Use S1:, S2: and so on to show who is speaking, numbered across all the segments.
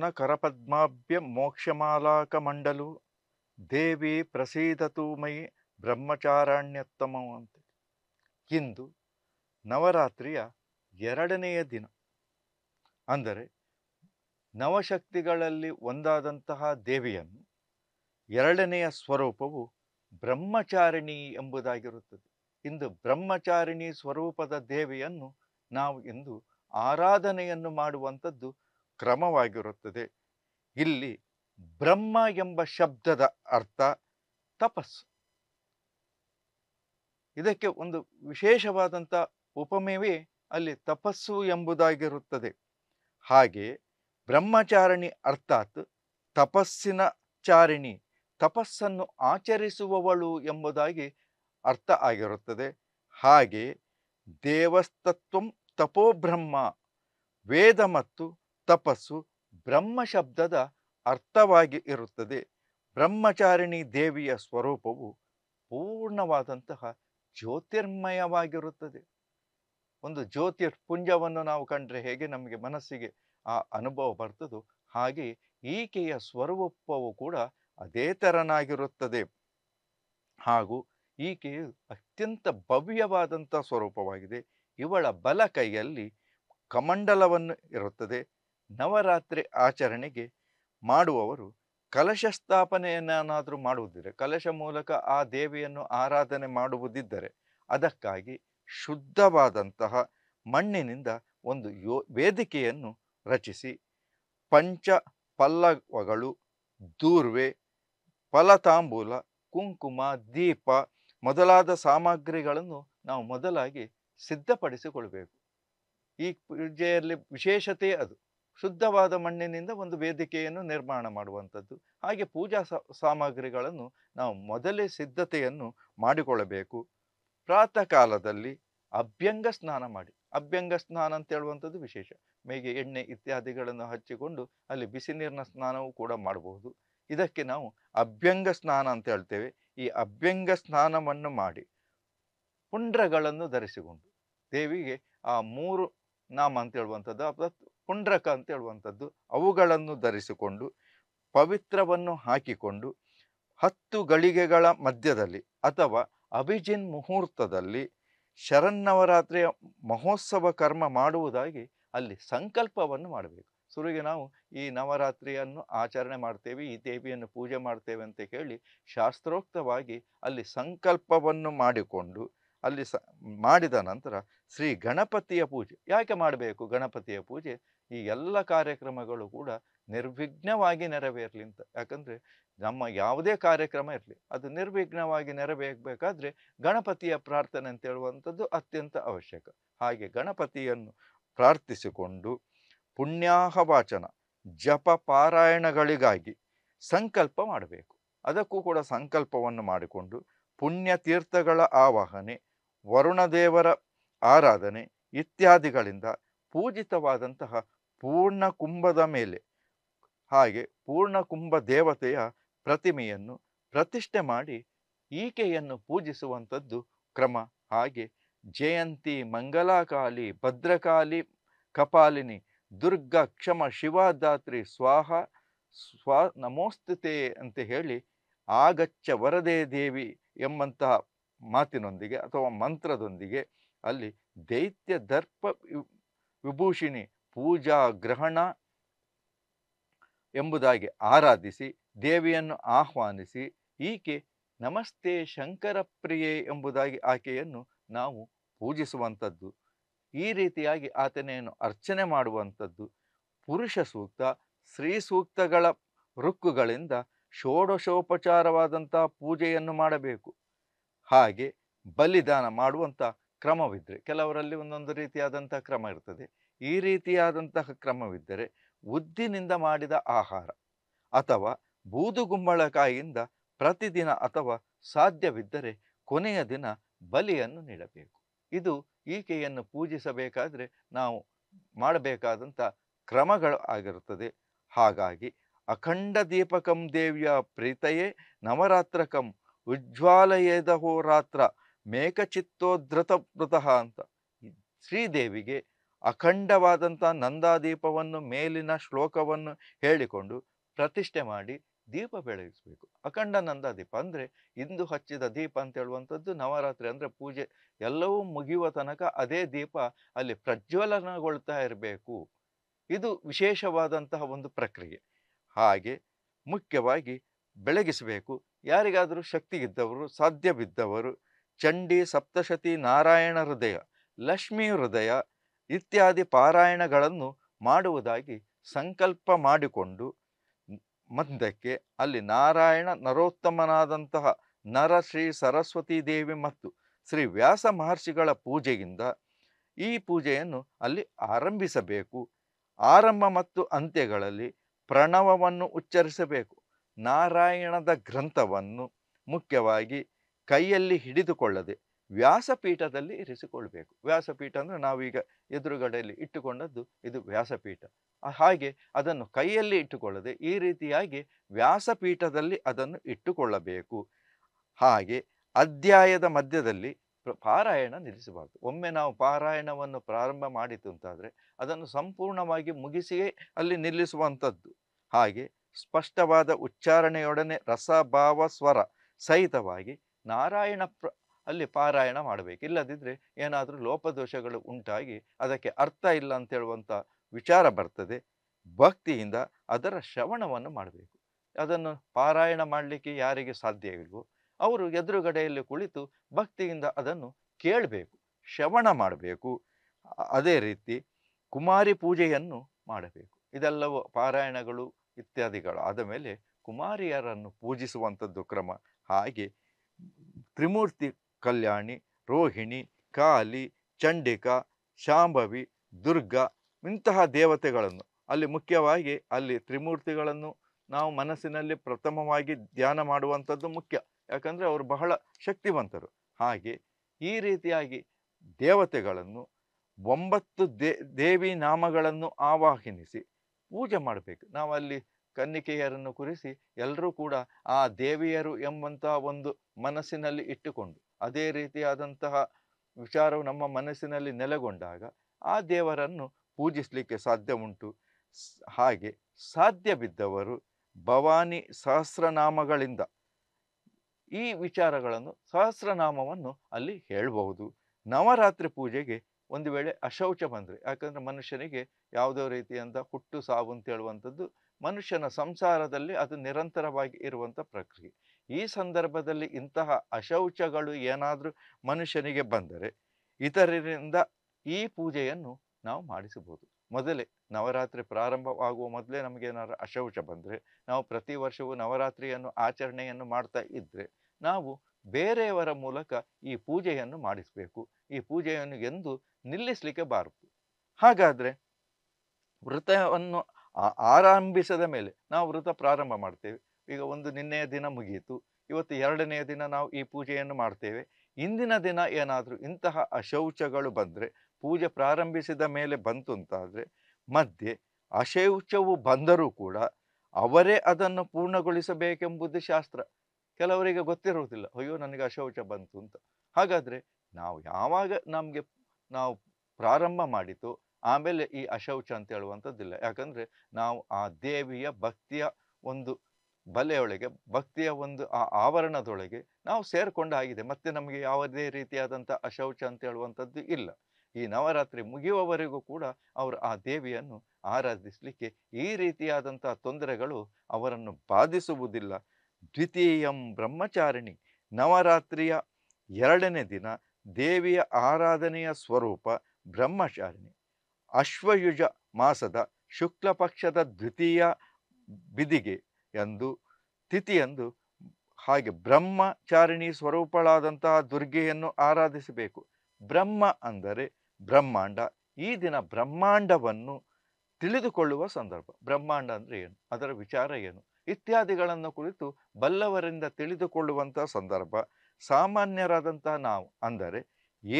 S1: ಭವಾನ ಕರಪದ್ಮಾಭ್ಯ ಮೋಕ್ಷಮಾಲಾಕಮಂಡಲು ದೇವಿ ಪ್ರಸೀದತು ತೂಮಯಿ ಬ್ರಹ್ಮಚಾರಾಣ್ಯತ್ತಮವು ಅಂತ ಇಂದು ನವರಾತ್ರಿಯ ಎರಡನೆಯ ದಿನ ಅಂದರೆ ನವಶಕ್ತಿಗಳಲ್ಲಿ ಒಂದಾದಂತಹ ದೇವಿಯನ್ನು ಎರಡನೆಯ ಸ್ವರೂಪವು ಬ್ರಹ್ಮಚಾರಿಣಿ ಎಂಬುದಾಗಿರುತ್ತದೆ ಇಂದು ಬ್ರಹ್ಮಚಾರಿಣಿ ಸ್ವರೂಪದ ದೇವಿಯನ್ನು ನಾವು ಇಂದು ಆರಾಧನೆಯನ್ನು ಮಾಡುವಂಥದ್ದು ಕ್ರಮವಾಗಿರುತ್ತದೆ ಇಲ್ಲಿ ಬ್ರಹ್ಮ ಎಂಬ ಶಬ್ದದ ಅರ್ಥ ತಪಸ್ಸು ಇದಕ್ಕೆ ಒಂದು ವಿಶೇಷವಾದಂಥ ಉಪಮೇವೇ ಅಲ್ಲಿ ತಪಸ್ಸು ಎಂಬುದಾಗಿರುತ್ತದೆ ಹಾಗೆ ಬ್ರಹ್ಮಚಾರಣಿ ಅರ್ಥಾತ್ ತಪಸ್ಸಿನ ಚಾರಿಣಿ ತಪಸ್ಸನ್ನು ಆಚರಿಸುವವಳು ಎಂಬುದಾಗಿ ಅರ್ಥ ಆಗಿರುತ್ತದೆ ಹಾಗೆ ದೇವಸ್ತತ್ವ ತಪೋಬ್ರಹ್ಮ ವೇದ ಮತ್ತು ತಪಸ್ಸು ಬ್ರಹ್ಮ ಶಬ್ದದ ಅರ್ಥವಾಗಿ ಇರುತ್ತದೆ ಬ್ರಹ್ಮಚಾರಿಣಿ ದೇವಿಯ ಸ್ವರೂಪವು ಪೂರ್ಣವಾದಂತಹ ಜ್ಯೋತಿರ್ಮಯವಾಗಿರುತ್ತದೆ ಒಂದು ಜ್ಯೋತಿರ್ ಪುಂಜವನ್ನು ನಾವು ಕಂಡರೆ ಹೇಗೆ ನಮಗೆ ಮನಸ್ಸಿಗೆ ಆ ಅನುಭವ ಬರ್ತದೋ ಹಾಗೆ ಈಕೆಯ ಸ್ವರೂಪವು ಕೂಡ ಅದೇ ತರನಾಗಿರುತ್ತದೆ ಹಾಗೂ ಈಕೆಯು ಅತ್ಯಂತ ಭವ್ಯವಾದಂಥ ಸ್ವರೂಪವಾಗಿದೆ ಇವಳ ಬಲ ಕೈಯಲ್ಲಿ ಕಮಂಡಲವನ್ನು ಇರುತ್ತದೆ ನವರಾತ್ರಿ ಆಚರಣೆಗೆ ಮಾಡುವವರು ಕಲಶ ಸ್ಥಾಪನೆಯನ್ನಾದರೂ ಮಾಡುವುದಿದ್ದರೆ ಕಲಶ ಮೂಲಕ ಆ ದೇವಿಯನ್ನು ಆರಾಧನೆ ಮಾಡುವುದಿದ್ದರೆ ಅದಕ್ಕಾಗಿ ಶುದ್ಧವಾದಂತಹ ಮಣ್ಣಿನಿಂದ ಒಂದು ಯೋ ವೇದಿಕೆಯನ್ನು ರಚಿಸಿ ಪಂಚ ಪಲ್ಲವಗಳು ದೂರ್ವೆ ಫಲತಾಂಬೂಲ ಕುಂಕುಮ ದೀಪ ಮೊದಲಾದ ಸಾಮಗ್ರಿಗಳನ್ನು ನಾವು ಮೊದಲಾಗಿ ಸಿದ್ಧಪಡಿಸಿಕೊಳ್ಬೇಕು ಈ ಪೂಜೆಯಲ್ಲಿ ವಿಶೇಷತೆ ಅದು ಶುದ್ಧವಾದ ಮಣ್ಣಿನಿಂದ ಒಂದು ವೇದಿಕೆಯನ್ನು ನಿರ್ಮಾಣ ಮಾಡುವಂಥದ್ದು ಹಾಗೆ ಪೂಜಾ ಸಾಮಗ್ರಿಗಳನ್ನು ನಾವು ಮೊದಲೇ ಸಿದ್ಧತೆಯನ್ನು ಮಾಡಿಕೊಳ್ಳಬೇಕು ಪ್ರಾತಃ ಕಾಲದಲ್ಲಿ ಅಭ್ಯಂಗ ಸ್ನಾನ ಮಾಡಿ ಅಭ್ಯಂಗ ಸ್ನಾನ ಅಂತ ಹೇಳುವಂಥದ್ದು ವಿಶೇಷ ಮೇಗೆ ಎಣ್ಣೆ ಇತ್ಯಾದಿಗಳನ್ನು ಹಚ್ಚಿಕೊಂಡು ಅಲ್ಲಿ ಬಿಸಿ ನೀರಿನ ಸ್ನಾನವೂ ಕೂಡ ಮಾಡಬಹುದು ಇದಕ್ಕೆ ನಾವು ಅಭ್ಯಂಗ ಸ್ನಾನ ಅಂತ ಹೇಳ್ತೇವೆ ಈ ಅಭ್ಯಂಗ ಸ್ನಾನವನ್ನು ಮಾಡಿ ಪುಂಡ್ರಗಳನ್ನು ಧರಿಸಿಕೊಂಡು ದೇವಿಗೆ ಆ ಮೂರು ನಾಮ ಅಂತ ಹೇಳುವಂಥದ್ದು ಪುಂಡ್ರಕ ಅಂತ ಹೇಳುವಂಥದ್ದು ಅವುಗಳನ್ನು ಧರಿಸಿಕೊಂಡು ಪವಿತ್ರವನ್ನು ಹಾಕಿಕೊಂಡು ಹತ್ತು ಗಳಿಗೆಗಳ ಮಧ್ಯದಲ್ಲಿ ಅಥವಾ ಅಭಿಜಿನ್ ಮುಹೂರ್ತದಲ್ಲಿ ಶರನ್ನವರಾತ್ರಿಯ ಮಹೋತ್ಸವ ಕರ್ಮ ಮಾಡುವುದಾಗಿ ಅಲ್ಲಿ ಸಂಕಲ್ಪವನ್ನು ಮಾಡಬೇಕು ಶುರುವಿಗೆ ನಾವು ಈ ನವರಾತ್ರಿಯನ್ನು ಆಚರಣೆ ಮಾಡ್ತೇವೆ ಈ ದೇವಿಯನ್ನು ಪೂಜೆ ಮಾಡ್ತೇವೆ ಅಂತ ಕೇಳಿ ಶಾಸ್ತ್ರೋಕ್ತವಾಗಿ ಅಲ್ಲಿ ಸಂಕಲ್ಪವನ್ನು ಮಾಡಿಕೊಂಡು ಅಲ್ಲಿ ಸ ಮಾಡಿದ ನಂತರ ಶ್ರೀ ಗಣಪತಿಯ ಪೂಜೆ ಯಾಕೆ ಮಾಡಬೇಕು ಗಣಪತಿಯ ಪೂಜೆ ಈ ಎಲ್ಲ ಕಾರ್ಯಕ್ರಮಗಳು ಕೂಡ ನಿರ್ವಿಘ್ನವಾಗಿ ನೆರವೇರಲಿ ಅಂತ ಯಾಕಂದರೆ ನಮ್ಮ ಯಾವುದೇ ಕಾರ್ಯಕ್ರಮ ಇರಲಿ ಅದು ನಿರ್ವಿಘ್ನವಾಗಿ ನೆರವೇರಬೇಕಾದ್ರೆ ಗಣಪತಿಯ ಪ್ರಾರ್ಥನೆ ಅಂತ ಹೇಳುವಂಥದ್ದು ಅತ್ಯಂತ ಅವಶ್ಯಕ ಹಾಗೆ ಗಣಪತಿಯನ್ನು ಪ್ರಾರ್ಥಿಸಿಕೊಂಡು ಪುಣ್ಯಾಹ ವಾಚನ ಜಪ ಪಾರಾಯಣಗಳಿಗಾಗಿ ಸಂಕಲ್ಪ ಮಾಡಬೇಕು ಅದಕ್ಕೂ ಕೂಡ ಸಂಕಲ್ಪವನ್ನು ಮಾಡಿಕೊಂಡು ಪುಣ್ಯ ತೀರ್ಥಗಳ ಆವಾಹನೆ ವರುಣದೇವರ ಆರಾಧನೆ ಇತ್ಯಾದಿಗಳಿಂದ ಪೂಜಿತವಾದಂತಹ ಪೂರ್ಣ ಕುಂಭದ ಮೇಲೆ ಹಾಗೆ ಪೂರ್ಣ ಕುಂಭ ದೇವತೆಯ ಪ್ರತಿಮೆಯನ್ನು ಪ್ರತಿಷ್ಠೆ ಮಾಡಿ ಈಕೆಯನ್ನು ಪೂಜಿಸುವಂಥದ್ದು ಕ್ರಮ ಹಾಗೆ ಜಯಂತಿ ಮಂಗಲಾಕಾಲಿ ಭದ್ರಕಾಲಿ ಕಪಾಲಿನಿ ದುರ್ಗ ಕ್ಷಮ ಶಿವಾದಾತ್ರಿ ಸ್ವಾಹ ಸ್ವ ನಮೋಸ್ತುತೆ ಅಂತ ಹೇಳಿ ಆಗಚ್ಚ ವರದೇ ದೇವಿ ಎಂಬಂತಹ ಮಾತಿನೊಂದಿಗೆ ಅಥವಾ ಮಂತ್ರದೊಂದಿಗೆ ಅಲ್ಲಿ ದೈತ್ಯ ದರ್ಪ ವಿಭೂಷಿಣಿ ಪೂಜಾ ಗ್ರಹಣ ಎಂಬುದಾಗಿ ಆರಾಧಿಸಿ ದೇವಿಯನ್ನು ಆಹ್ವಾನಿಸಿ ಈಕೆ ನಮಸ್ತೆ ಪ್ರಿಯೆ ಎಂಬುದಾಗಿ ಆಕೆಯನ್ನು ನಾವು ಪೂಜಿಸುವಂಥದ್ದು ಈ ರೀತಿಯಾಗಿ ಆತನೆಯನ್ನು ಅರ್ಚನೆ ಮಾಡುವಂಥದ್ದು ಪುರುಷ ಸೂಕ್ತ ಸ್ತ್ರೀ ಸೂಕ್ತಗಳ ರುಕ್ಕುಗಳಿಂದ ಷೋಡಶೋಪಚಾರವಾದಂಥ ಪೂಜೆಯನ್ನು ಮಾಡಬೇಕು ಹಾಗೆ ಬಲಿದಾನ ಮಾಡುವಂಥ ಕ್ರಮವಿದ್ದರೆ ಕೆಲವರಲ್ಲಿ ಒಂದೊಂದು ರೀತಿಯಾದಂಥ ಕ್ರಮ ಇರ್ತದೆ ಈ ರೀತಿಯಾದಂತಹ ಕ್ರಮವಿದ್ದರೆ ಉದ್ದಿನಿಂದ ಮಾಡಿದ ಆಹಾರ ಅಥವಾ ಬೂದುಗುಂಬಳಕಾಯಿಯಿಂದ ಪ್ರತಿದಿನ ಅಥವಾ ಸಾಧ್ಯವಿದ್ದರೆ ಕೊನೆಯ ದಿನ ಬಲಿಯನ್ನು ನೀಡಬೇಕು ಇದು ಈಕೆಯನ್ನು ಪೂಜಿಸಬೇಕಾದರೆ ನಾವು ಮಾಡಬೇಕಾದಂಥ ಕ್ರಮಗಳು ಆಗಿರುತ್ತದೆ ಹಾಗಾಗಿ ಅಖಂಡ ದೀಪಕಂ ದೇವಿಯ ಪ್ರೀತಯೇ ನವರಾತ್ರಕಂ ಉಜ್ವಾಲಯೇದ ಹೋರಾತ್ರ ವೃತಃ ಅಂತ ಶ್ರೀದೇವಿಗೆ ಅಖಂಡವಾದಂಥ ನಂದಾದೀಪವನ್ನು ಮೇಲಿನ ಶ್ಲೋಕವನ್ನು ಹೇಳಿಕೊಂಡು ಪ್ರತಿಷ್ಠೆ ಮಾಡಿ ದೀಪ ಬೆಳಗಿಸಬೇಕು ಅಖಂಡ ನಂದಾದೀಪ ಅಂದರೆ ಇಂದು ಹಚ್ಚಿದ ದೀಪ ಅಂತ ನವರಾತ್ರಿ ಅಂದರೆ ಪೂಜೆ ಎಲ್ಲವೂ ಮುಗಿಯುವ ತನಕ ಅದೇ ದೀಪ ಅಲ್ಲಿ ಪ್ರಜ್ವಲನಗೊಳ್ತಾ ಇರಬೇಕು ಇದು ವಿಶೇಷವಾದಂತಹ ಒಂದು ಪ್ರಕ್ರಿಯೆ ಹಾಗೆ ಮುಖ್ಯವಾಗಿ ಬೆಳಗಿಸಬೇಕು ಯಾರಿಗಾದರೂ ಶಕ್ತಿಗಿದ್ದವರು ಬಿದ್ದವರು ಚಂಡಿ ಸಪ್ತಶತಿ ನಾರಾಯಣ ಹೃದಯ ಲಕ್ಷ್ಮೀ ಹೃದಯ ಇತ್ಯಾದಿ ಪಾರಾಯಣಗಳನ್ನು ಮಾಡುವುದಾಗಿ ಸಂಕಲ್ಪ ಮಾಡಿಕೊಂಡು ಮುಂದಕ್ಕೆ ಅಲ್ಲಿ ನಾರಾಯಣ ನರೋತ್ತಮನಾದಂತಹ ನರ ಶ್ರೀ ಸರಸ್ವತಿ ದೇವಿ ಮತ್ತು ಶ್ರೀ ವ್ಯಾಸ ಮಹರ್ಷಿಗಳ ಪೂಜೆಯಿಂದ ಈ ಪೂಜೆಯನ್ನು ಅಲ್ಲಿ ಆರಂಭಿಸಬೇಕು ಆರಂಭ ಮತ್ತು ಅಂತ್ಯಗಳಲ್ಲಿ ಪ್ರಣವವನ್ನು ಉಚ್ಚರಿಸಬೇಕು ನಾರಾಯಣದ ಗ್ರಂಥವನ್ನು ಮುಖ್ಯವಾಗಿ ಕೈಯಲ್ಲಿ ಹಿಡಿದುಕೊಳ್ಳದೆ ವ್ಯಾಸಪೀಠದಲ್ಲಿ ಇರಿಸಿಕೊಳ್ಬೇಕು ವ್ಯಾಸಪೀಠ ಅಂದರೆ ನಾವೀಗ ಎದುರುಗಡೆಯಲ್ಲಿ ಇಟ್ಟುಕೊಂಡದ್ದು ಇದು ವ್ಯಾಸಪೀಠ ಹಾಗೆ ಅದನ್ನು ಕೈಯಲ್ಲಿ ಇಟ್ಟುಕೊಳ್ಳದೆ ಈ ರೀತಿಯಾಗಿ ವ್ಯಾಸಪೀಠದಲ್ಲಿ ಅದನ್ನು ಇಟ್ಟುಕೊಳ್ಳಬೇಕು ಹಾಗೆ ಅಧ್ಯಾಯದ ಮಧ್ಯದಲ್ಲಿ ಪಾರಾಯಣ ನಿಲ್ಲಿಸಬಾರ್ದು ಒಮ್ಮೆ ನಾವು ಪಾರಾಯಣವನ್ನು ಪ್ರಾರಂಭ ಮಾಡಿತು ಅಂತಾದರೆ ಅದನ್ನು ಸಂಪೂರ್ಣವಾಗಿ ಮುಗಿಸಿಯೇ ಅಲ್ಲಿ ನಿಲ್ಲಿಸುವಂಥದ್ದು ಹಾಗೆ ಸ್ಪಷ್ಟವಾದ ಉಚ್ಚಾರಣೆಯೊಡನೆ ರಸಭಾವ ಸ್ವರ ಸಹಿತವಾಗಿ ನಾರಾಯಣ ಪ್ರ ಅಲ್ಲಿ ಪಾರಾಯಣ ಮಾಡಬೇಕು ಇಲ್ಲದಿದ್ದರೆ ಏನಾದರೂ ಲೋಪದೋಷಗಳು ಉಂಟಾಗಿ ಅದಕ್ಕೆ ಅರ್ಥ ಇಲ್ಲ ಅಂತ ಹೇಳುವಂಥ ವಿಚಾರ ಬರ್ತದೆ ಭಕ್ತಿಯಿಂದ ಅದರ ಶ್ರವಣವನ್ನು ಮಾಡಬೇಕು ಅದನ್ನು ಪಾರಾಯಣ ಮಾಡಲಿಕ್ಕೆ ಯಾರಿಗೆ ಸಾಧ್ಯ ಇಲ್ವೋ ಅವರು ಎದುರುಗಡೆಯಲ್ಲಿ ಕುಳಿತು ಭಕ್ತಿಯಿಂದ ಅದನ್ನು ಕೇಳಬೇಕು ಶ್ರವಣ ಮಾಡಬೇಕು ಅದೇ ರೀತಿ ಕುಮಾರಿ ಪೂಜೆಯನ್ನು ಮಾಡಬೇಕು ಇದೆಲ್ಲವೂ ಪಾರಾಯಣಗಳು ಇತ್ಯಾದಿಗಳು ಆದ ಮೇಲೆ ಕುಮಾರಿಯರನ್ನು ಪೂಜಿಸುವಂಥದ್ದು ಕ್ರಮ ಹಾಗೆ ತ್ರಿಮೂರ್ತಿ ಕಲ್ಯಾಣಿ ರೋಹಿಣಿ ಕಾಲಿ ಚಂಡಿಕಾ ಶಾಂಭವಿ ದುರ್ಗಾ ಇಂತಹ ದೇವತೆಗಳನ್ನು ಅಲ್ಲಿ ಮುಖ್ಯವಾಗಿ ಅಲ್ಲಿ ತ್ರಿಮೂರ್ತಿಗಳನ್ನು ನಾವು ಮನಸ್ಸಿನಲ್ಲಿ ಪ್ರಥಮವಾಗಿ ಧ್ಯಾನ ಮಾಡುವಂಥದ್ದು ಮುಖ್ಯ ಯಾಕಂದರೆ ಅವರು ಬಹಳ ಶಕ್ತಿವಂತರು ಹಾಗೆ ಈ ರೀತಿಯಾಗಿ ದೇವತೆಗಳನ್ನು ಒಂಬತ್ತು ದೇ ದೇವಿ ನಾಮಗಳನ್ನು ಆವಾಹಿನಿಸಿ ಪೂಜೆ ಮಾಡಬೇಕು ನಾವಲ್ಲಿ ಕನ್ನಿಕೆಯರನ್ನು ಕುರಿಸಿ ಎಲ್ಲರೂ ಕೂಡ ಆ ದೇವಿಯರು ಎಂಬಂತಹ ಒಂದು ಮನಸ್ಸಿನಲ್ಲಿ ಇಟ್ಟುಕೊಂಡು ಅದೇ ರೀತಿಯಾದಂತಹ ವಿಚಾರವು ನಮ್ಮ ಮನಸ್ಸಿನಲ್ಲಿ ನೆಲೆಗೊಂಡಾಗ ಆ ದೇವರನ್ನು ಪೂಜಿಸಲಿಕ್ಕೆ ಸಾಧ್ಯ ಉಂಟು ಹಾಗೆ ಸಾಧ್ಯ ಬಿದ್ದವರು ಭವಾನಿ ಸಹಸ್ರನಾಮಗಳಿಂದ ಈ ವಿಚಾರಗಳನ್ನು ಸಹಸ್ರನಾಮವನ್ನು ಅಲ್ಲಿ ಹೇಳಬಹುದು ನವರಾತ್ರಿ ಪೂಜೆಗೆ ಒಂದು ವೇಳೆ ಅಶೌಚ ಬಂದರೆ ಯಾಕಂದರೆ ಮನುಷ್ಯನಿಗೆ ಯಾವುದೋ ರೀತಿಯಿಂದ ಹುಟ್ಟು ಸಾವು ಅಂತ ಹೇಳುವಂಥದ್ದು ಮನುಷ್ಯನ ಸಂಸಾರದಲ್ಲಿ ಅದು ನಿರಂತರವಾಗಿ ಇರುವಂಥ ಪ್ರಕ್ರಿಯೆ ಈ ಸಂದರ್ಭದಲ್ಲಿ ಇಂತಹ ಅಶೌಚಗಳು ಏನಾದರೂ ಮನುಷ್ಯನಿಗೆ ಬಂದರೆ ಇತರರಿಂದ ಈ ಪೂಜೆಯನ್ನು ನಾವು ಮಾಡಿಸಬಹುದು ಮೊದಲೇ ನವರಾತ್ರಿ ಪ್ರಾರಂಭವಾಗುವ ಮೊದಲೇ ನಮಗೇನಾದ್ರು ಅಶೌಚ ಬಂದರೆ ನಾವು ಪ್ರತಿ ವರ್ಷವೂ ನವರಾತ್ರಿಯನ್ನು ಆಚರಣೆಯನ್ನು ಮಾಡ್ತಾ ಇದ್ದರೆ ನಾವು ಬೇರೆಯವರ ಮೂಲಕ ಈ ಪೂಜೆಯನ್ನು ಮಾಡಿಸಬೇಕು ಈ ಪೂಜೆಯನ್ನು ಎಂದು ನಿಲ್ಲಿಸಲಿಕ್ಕೆ ಬಾರದು ಹಾಗಾದರೆ ವೃತವನ್ನು ಆರಂಭಿಸದ ಮೇಲೆ ನಾವು ವೃತ ಪ್ರಾರಂಭ ಮಾಡ್ತೇವೆ ಈಗ ಒಂದು ನಿನ್ನೆಯ ದಿನ ಮುಗಿಯಿತು ಇವತ್ತು ಎರಡನೆಯ ದಿನ ನಾವು ಈ ಪೂಜೆಯನ್ನು ಮಾಡ್ತೇವೆ ಇಂದಿನ ದಿನ ಏನಾದರೂ ಇಂತಹ ಅಶೌಚಗಳು ಬಂದರೆ ಪೂಜೆ ಪ್ರಾರಂಭಿಸಿದ ಮೇಲೆ ಬಂತು ಅಂತಾದರೆ ಮಧ್ಯೆ ಅಶೌಚವು ಬಂದರೂ ಕೂಡ ಅವರೇ ಅದನ್ನು ಪೂರ್ಣಗೊಳಿಸಬೇಕೆಂಬುದು ಶಾಸ್ತ್ರ ಕೆಲವರಿಗೆ ಗೊತ್ತಿರುವುದಿಲ್ಲ ಅಯ್ಯೋ ನನಗೆ ಅಶೌಚ ಬಂತು ಅಂತ ಹಾಗಾದರೆ ನಾವು ಯಾವಾಗ ನಮಗೆ ನಾವು ಪ್ರಾರಂಭ ಮಾಡಿತು ಆಮೇಲೆ ಈ ಅಶೌಚ ಅಂತ ಹೇಳುವಂಥದ್ದಿಲ್ಲ ಯಾಕಂದರೆ ನಾವು ಆ ದೇವಿಯ ಭಕ್ತಿಯ ಒಂದು ಬಲೆಯೊಳಗೆ ಭಕ್ತಿಯ ಒಂದು ಆ ಆವರಣದೊಳಗೆ ನಾವು ಸೇರಿಕೊಂಡಾಗಿದೆ ಮತ್ತೆ ನಮಗೆ ಯಾವುದೇ ರೀತಿಯಾದಂಥ ಅಶೌಚ ಅಂತ ಹೇಳುವಂಥದ್ದು ಇಲ್ಲ ಈ ನವರಾತ್ರಿ ಮುಗಿಯುವವರೆಗೂ ಕೂಡ ಅವರು ಆ ದೇವಿಯನ್ನು ಆರಾಧಿಸಲಿಕ್ಕೆ ಈ ರೀತಿಯಾದಂಥ ತೊಂದರೆಗಳು ಅವರನ್ನು ಬಾಧಿಸುವುದಿಲ್ಲ ದ್ವಿತೀಯಂ ಬ್ರಹ್ಮಚಾರಿಣಿ ನವರಾತ್ರಿಯ ಎರಡನೇ ದಿನ ದೇವಿಯ ಆರಾಧನೆಯ ಸ್ವರೂಪ ಬ್ರಹ್ಮಚಾರಿಣಿ ಅಶ್ವಯುಜ ಮಾಸದ ಶುಕ್ಲ ಪಕ್ಷದ ದ್ವಿತೀಯ ಬಿದಿಗೆ ಎಂದು ತಿಥಿಯಂದು ಹಾಗೆ ಬ್ರಹ್ಮಚಾರಿಣಿ ಸ್ವರೂಪಳಾದಂತಹ ದುರ್ಗೆಯನ್ನು ಆರಾಧಿಸಬೇಕು ಬ್ರಹ್ಮ ಅಂದರೆ ಬ್ರಹ್ಮಾಂಡ ಈ ದಿನ ಬ್ರಹ್ಮಾಂಡವನ್ನು ತಿಳಿದುಕೊಳ್ಳುವ ಸಂದರ್ಭ ಬ್ರಹ್ಮಾಂಡ ಅಂದರೆ ಏನು ಅದರ ವಿಚಾರ ಏನು ಇತ್ಯಾದಿಗಳನ್ನು ಕುರಿತು ಬಲ್ಲವರಿಂದ ತಿಳಿದುಕೊಳ್ಳುವಂಥ ಸಂದರ್ಭ ಸಾಮಾನ್ಯರಾದಂತಹ ನಾವು ಅಂದರೆ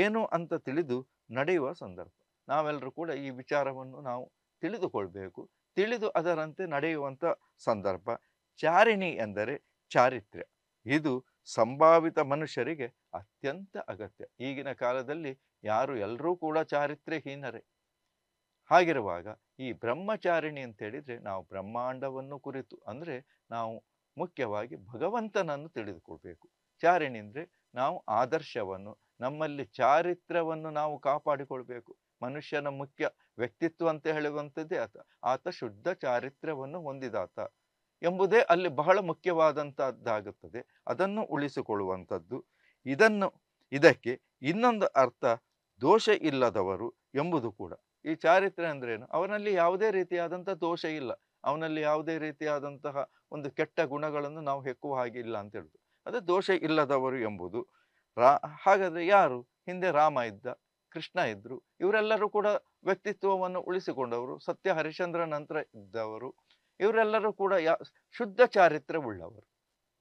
S1: ಏನು ಅಂತ ತಿಳಿದು ನಡೆಯುವ ಸಂದರ್ಭ ನಾವೆಲ್ಲರೂ ಕೂಡ ಈ ವಿಚಾರವನ್ನು ನಾವು ತಿಳಿದುಕೊಳ್ಬೇಕು ತಿಳಿದು ಅದರಂತೆ ನಡೆಯುವಂಥ ಸಂದರ್ಭ ಚಾರಿಣಿ ಎಂದರೆ ಚಾರಿತ್ರ್ಯ ಇದು ಸಂಭಾವಿತ ಮನುಷ್ಯರಿಗೆ ಅತ್ಯಂತ ಅಗತ್ಯ ಈಗಿನ ಕಾಲದಲ್ಲಿ ಯಾರು ಎಲ್ಲರೂ ಕೂಡ ಚಾರಿತ್ರ್ಯಹೀನರೇ ಹಾಗಿರುವಾಗ ಈ ಬ್ರಹ್ಮಚಾರಿಣಿ ಅಂತೇಳಿದರೆ ನಾವು ಬ್ರಹ್ಮಾಂಡವನ್ನು ಕುರಿತು ಅಂದರೆ ನಾವು ಮುಖ್ಯವಾಗಿ ಭಗವಂತನನ್ನು ತಿಳಿದುಕೊಳ್ಬೇಕು ಚಾರಿಣಿ ಅಂದರೆ ನಾವು ಆದರ್ಶವನ್ನು ನಮ್ಮಲ್ಲಿ ಚಾರಿತ್ರ್ಯವನ್ನು ನಾವು ಕಾಪಾಡಿಕೊಳ್ಬೇಕು ಮನುಷ್ಯನ ಮುಖ್ಯ ವ್ಯಕ್ತಿತ್ವ ಅಂತ ಹೇಳುವಂಥದ್ದೇ ಆತ ಆತ ಶುದ್ಧ ಚಾರಿತ್ರ್ಯವನ್ನು ಹೊಂದಿದಾತ ಎಂಬುದೇ ಅಲ್ಲಿ ಬಹಳ ಮುಖ್ಯವಾದಂಥದ್ದಾಗುತ್ತದೆ ಅದನ್ನು ಉಳಿಸಿಕೊಳ್ಳುವಂಥದ್ದು ಇದನ್ನು ಇದಕ್ಕೆ ಇನ್ನೊಂದು ಅರ್ಥ ದೋಷ ಇಲ್ಲದವರು ಎಂಬುದು ಕೂಡ ಈ ಚಾರಿತ್ರ್ಯ ಅಂದ್ರೇನು ಅವನಲ್ಲಿ ಯಾವುದೇ ರೀತಿಯಾದಂಥ ದೋಷ ಇಲ್ಲ ಅವನಲ್ಲಿ ಯಾವುದೇ ರೀತಿಯಾದಂತಹ ಒಂದು ಕೆಟ್ಟ ಗುಣಗಳನ್ನು ನಾವು ಹೆಕ್ಕುವ ಹಾಗೆ ಇಲ್ಲ ಅಂತ ಹೇಳುದು ಅದು ದೋಷ ಇಲ್ಲದವರು ಎಂಬುದು ರಾ ಹಾಗಾದರೆ ಯಾರು ಹಿಂದೆ ರಾಮ ಇದ್ದ ಕೃಷ್ಣ ಇದ್ದರು ಇವರೆಲ್ಲರೂ ಕೂಡ ವ್ಯಕ್ತಿತ್ವವನ್ನು ಉಳಿಸಿಕೊಂಡವರು ಸತ್ಯ ಹರಿಶ್ಚಂದ್ರ ನಂತರ ಇದ್ದವರು ಇವರೆಲ್ಲರೂ ಕೂಡ ಯಾ ಶುದ್ಧ ಚಾರಿತ್ರ್ಯವುಳ್ಳವರು